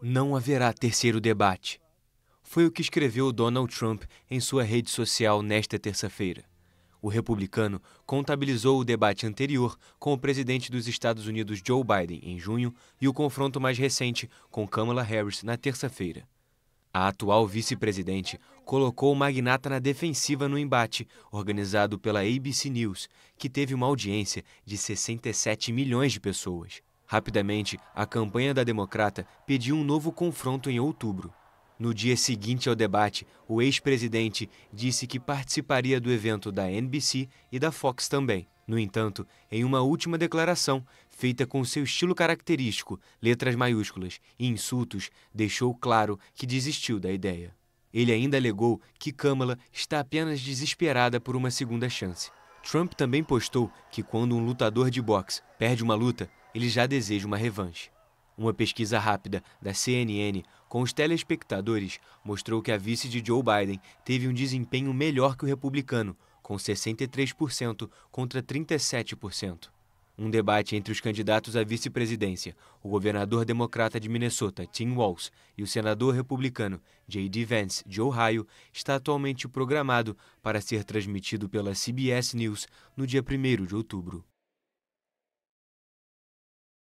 Não haverá terceiro debate. Foi o que escreveu Donald Trump em sua rede social nesta terça-feira. O republicano contabilizou o debate anterior com o presidente dos Estados Unidos Joe Biden em junho e o confronto mais recente com Kamala Harris na terça-feira. A atual vice-presidente colocou o magnata na defensiva no embate organizado pela ABC News, que teve uma audiência de 67 milhões de pessoas. Rapidamente, a campanha da Democrata pediu um novo confronto em outubro. No dia seguinte ao debate, o ex-presidente disse que participaria do evento da NBC e da Fox também. No entanto, em uma última declaração, feita com seu estilo característico, letras maiúsculas e insultos, deixou claro que desistiu da ideia. Ele ainda alegou que Kamala está apenas desesperada por uma segunda chance. Trump também postou que quando um lutador de boxe perde uma luta, ele já deseja uma revanche. Uma pesquisa rápida da CNN com os telespectadores mostrou que a vice de Joe Biden teve um desempenho melhor que o republicano, com 63% contra 37% um debate entre os candidatos à vice-presidência, o governador democrata de Minnesota, Tim Walz, e o senador republicano J.D. Vance, de Ohio, está atualmente programado para ser transmitido pela CBS News no dia 1 de outubro.